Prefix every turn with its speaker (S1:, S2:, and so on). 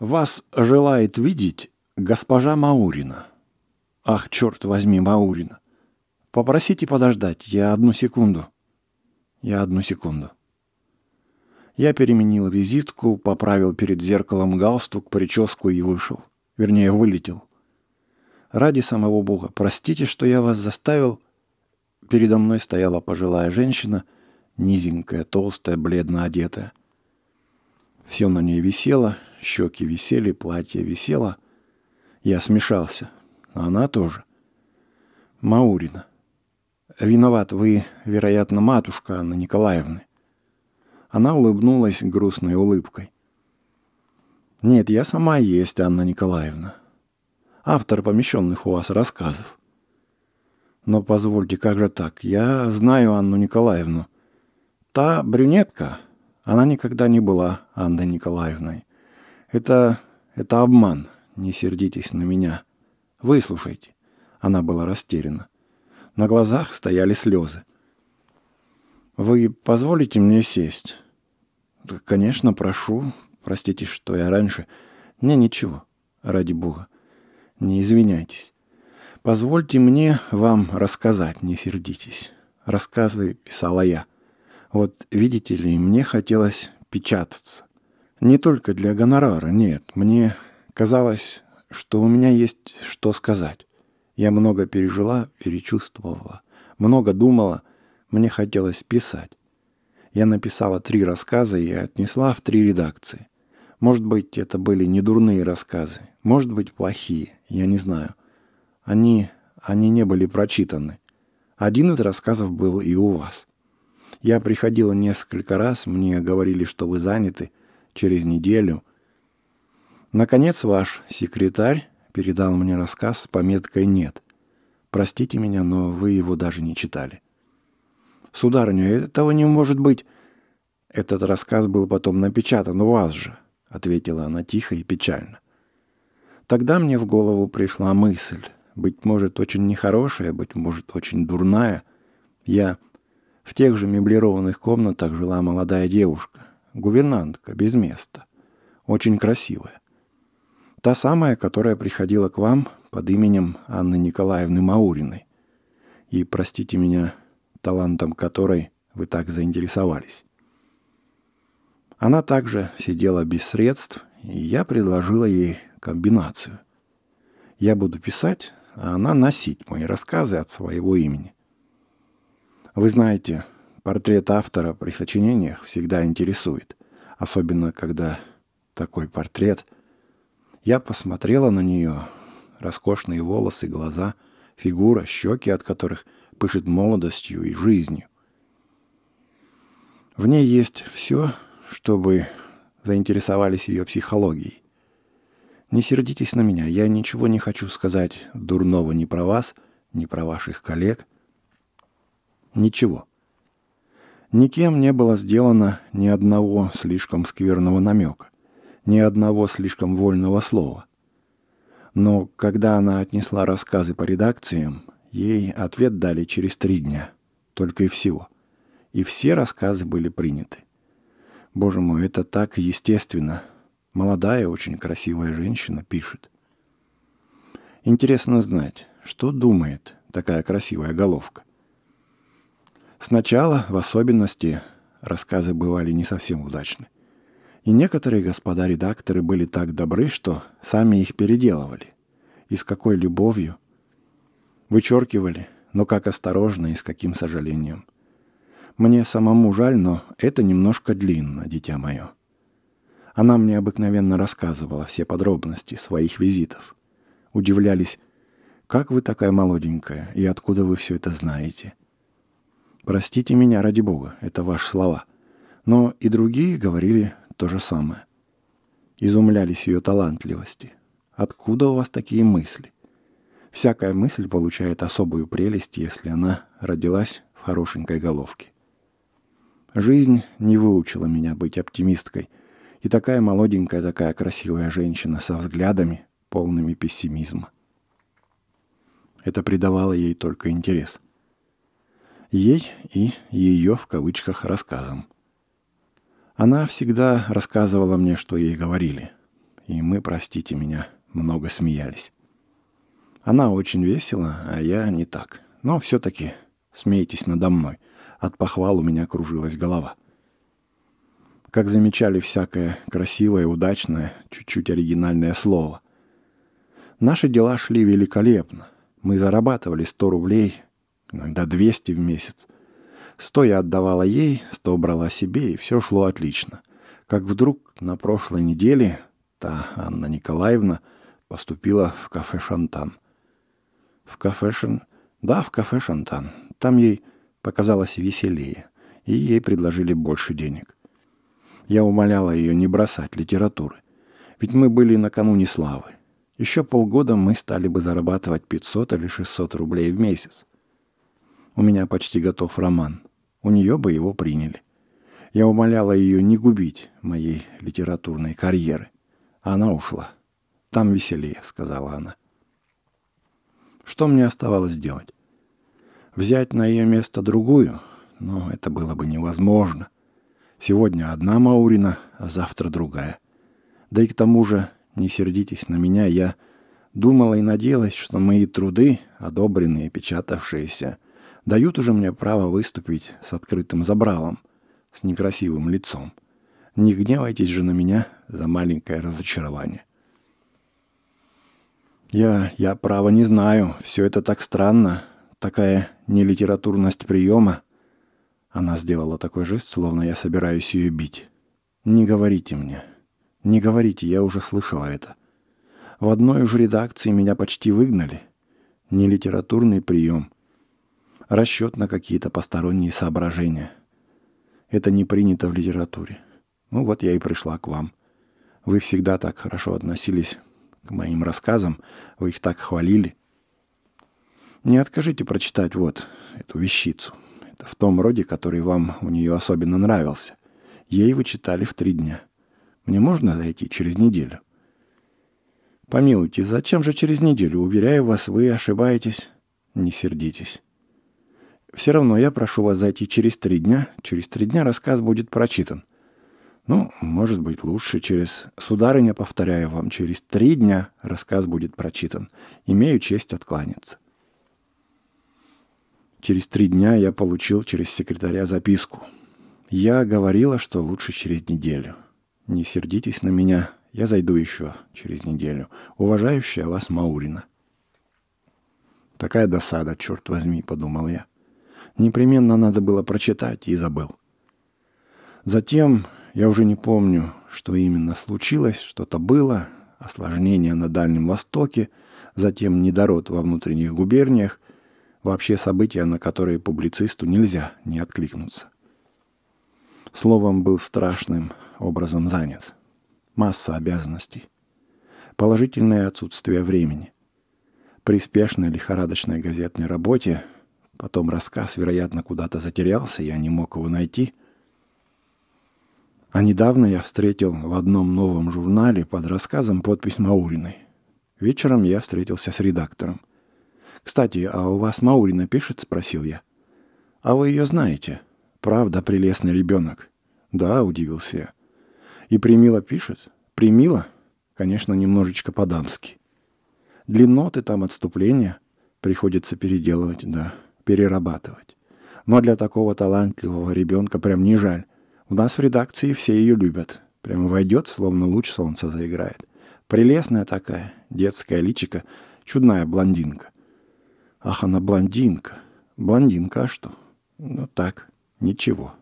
S1: Вас желает видеть госпожа Маурина. Ах, черт возьми, Маурина. Попросите подождать, я одну секунду. Я одну секунду. Я переменил визитку, поправил перед зеркалом галстук, прическу и вышел. Вернее, вылетел. Ради самого Бога, простите, что я вас заставил. Передо мной стояла пожилая женщина, низенькая, толстая, бледно одетая. Все на ней висело — Щеки висели, платье висело. Я смешался. Она тоже. Маурина. Виноват вы, вероятно, матушка Анна Николаевна. Она улыбнулась грустной улыбкой. Нет, я сама есть Анна Николаевна. Автор помещенных у вас рассказов. Но позвольте, как же так? Я знаю Анну Николаевну. Та брюнетка, она никогда не была Анной Николаевной. Это... это обман. Не сердитесь на меня. Выслушайте. Она была растеряна. На глазах стояли слезы. «Вы позволите мне сесть?» да, «Конечно, прошу. Простите, что я раньше...» «Не, ничего. Ради бога. Не извиняйтесь. Позвольте мне вам рассказать, не сердитесь. Рассказы писала я. Вот, видите ли, мне хотелось печататься. Не только для гонорара, нет. Мне казалось, что у меня есть что сказать. Я много пережила, перечувствовала, много думала. Мне хотелось писать. Я написала три рассказа и отнесла в три редакции. Может быть, это были не дурные рассказы, может быть, плохие, я не знаю. Они, они не были прочитаны. Один из рассказов был и у вас. Я приходила несколько раз, мне говорили, что вы заняты – через неделю. Наконец ваш секретарь передал мне рассказ с пометкой «нет». Простите меня, но вы его даже не читали. Сударыня, этого не может быть. Этот рассказ был потом напечатан у вас же, ответила она тихо и печально. Тогда мне в голову пришла мысль, быть может, очень нехорошая, быть может, очень дурная. Я в тех же меблированных комнатах жила молодая девушка гувернантка, без места. Очень красивая. Та самая, которая приходила к вам под именем Анны Николаевны Мауриной. И, простите меня, талантом которой вы так заинтересовались. Она также сидела без средств, и я предложила ей комбинацию. Я буду писать, а она носить мои рассказы от своего имени. Вы знаете, Портрет автора при сочинениях всегда интересует, особенно когда такой портрет. Я посмотрела на нее. Роскошные волосы, глаза, фигура, щеки, от которых пышет молодостью и жизнью. В ней есть все, чтобы заинтересовались ее психологией. Не сердитесь на меня, я ничего не хочу сказать дурного ни про вас, ни про ваших коллег. Ничего. Никем не было сделано ни одного слишком скверного намека, ни одного слишком вольного слова. Но когда она отнесла рассказы по редакциям, ей ответ дали через три дня, только и всего. И все рассказы были приняты. Боже мой, это так естественно. Молодая, очень красивая женщина пишет. Интересно знать, что думает такая красивая головка. Сначала, в особенности, рассказы бывали не совсем удачны. И некоторые господа-редакторы были так добры, что сами их переделывали. И с какой любовью. Вычеркивали, но как осторожно и с каким сожалением. Мне самому жаль, но это немножко длинно, дитя мое. Она мне обыкновенно рассказывала все подробности своих визитов. Удивлялись, как вы такая молоденькая и откуда вы все это знаете – Простите меня, ради Бога, это ваши слова. Но и другие говорили то же самое. Изумлялись ее талантливости. Откуда у вас такие мысли? Всякая мысль получает особую прелесть, если она родилась в хорошенькой головке. Жизнь не выучила меня быть оптимисткой. И такая молоденькая, такая красивая женщина со взглядами, полными пессимизма. Это придавало ей только интерес – ей и ее в кавычках рассказам. Она всегда рассказывала мне, что ей говорили. И мы, простите меня, много смеялись. Она очень весела, а я не так. Но все-таки смейтесь надо мной. От похвал у меня кружилась голова. Как замечали всякое красивое, удачное, чуть-чуть оригинальное слово. Наши дела шли великолепно. Мы зарабатывали 100 рублей иногда 200 в месяц. Сто я отдавала ей, сто брала себе, и все шло отлично. Как вдруг на прошлой неделе та Анна Николаевна поступила в кафе «Шантан». В кафе Шан Да, в кафе «Шантан». Там ей показалось веселее, и ей предложили больше денег. Я умоляла ее не бросать литературы, ведь мы были накануне славы. Еще полгода мы стали бы зарабатывать 500 или 600 рублей в месяц. У меня почти готов роман. У нее бы его приняли. Я умоляла ее не губить моей литературной карьеры. Она ушла. Там веселее, сказала она. Что мне оставалось делать? Взять на ее место другую? Но это было бы невозможно. Сегодня одна Маурина, а завтра другая. Да и к тому же, не сердитесь на меня, я думала и надеялась, что мои труды, одобренные, печатавшиеся – Дают уже мне право выступить с открытым забралом, с некрасивым лицом. Не гневайтесь же на меня за маленькое разочарование. Я, я право не знаю. Все это так странно. Такая нелитературность приема. Она сделала такой жест, словно я собираюсь ее бить. Не говорите мне. Не говорите, я уже слышала это. В одной уж редакции меня почти выгнали. Нелитературный прием расчет на какие-то посторонние соображения. Это не принято в литературе. Ну вот я и пришла к вам. Вы всегда так хорошо относились к моим рассказам, вы их так хвалили. Не откажите прочитать вот эту вещицу. Это в том роде, который вам у нее особенно нравился. Ей вы читали в три дня. Мне можно зайти через неделю? Помилуйте, зачем же через неделю? Уверяю вас, вы ошибаетесь. Не сердитесь. Все равно я прошу вас зайти через три дня. Через три дня рассказ будет прочитан. Ну, может быть, лучше через... Сударыня, повторяю вам, через три дня рассказ будет прочитан. Имею честь откланяться. Через три дня я получил через секретаря записку. Я говорила, что лучше через неделю. Не сердитесь на меня, я зайду еще через неделю. Уважающая вас Маурина. Такая досада, черт возьми, подумал я. Непременно надо было прочитать, и забыл. Затем, я уже не помню, что именно случилось, что-то было, осложнение на Дальнем Востоке, затем недород во внутренних губерниях, вообще события, на которые публицисту нельзя не откликнуться. Словом, был страшным образом занят. Масса обязанностей. Положительное отсутствие времени. При спешной лихорадочной газетной работе – Потом рассказ, вероятно, куда-то затерялся, я не мог его найти. А недавно я встретил в одном новом журнале под рассказом подпись Мауриной. Вечером я встретился с редактором. «Кстати, а у вас Маурина пишет?» – спросил я. «А вы ее знаете?» «Правда, прелестный ребенок». «Да», – удивился я. «И Примила пишет?» «Примила?» «Конечно, немножечко по-дамски». «Длиноты там отступления?» «Приходится переделывать, да» перерабатывать. Но для такого талантливого ребенка прям не жаль. У нас в редакции все ее любят. Прям войдет, словно луч солнца заиграет. Прелестная такая, детская личика, чудная блондинка. Ах, она блондинка. Блондинка, а что? Ну так, ничего.